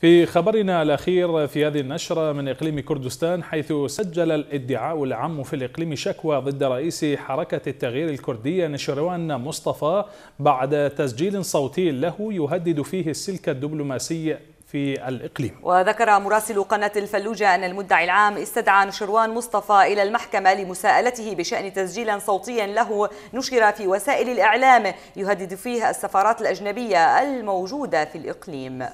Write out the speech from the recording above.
في خبرنا الأخير في هذه النشرة من إقليم كردستان حيث سجل الادعاء العام في الإقليم شكوى ضد رئيس حركة التغيير الكردية نشروان مصطفى بعد تسجيل صوتي له يهدد فيه السلك الدبلوماسي في الإقليم وذكر مراسل قناة الفلوجة أن المدعي العام استدعى نشروان مصطفى إلى المحكمة لمساءلته بشأن تسجيلا صوتيا له نشر في وسائل الإعلام يهدد فيه السفارات الأجنبية الموجودة في الإقليم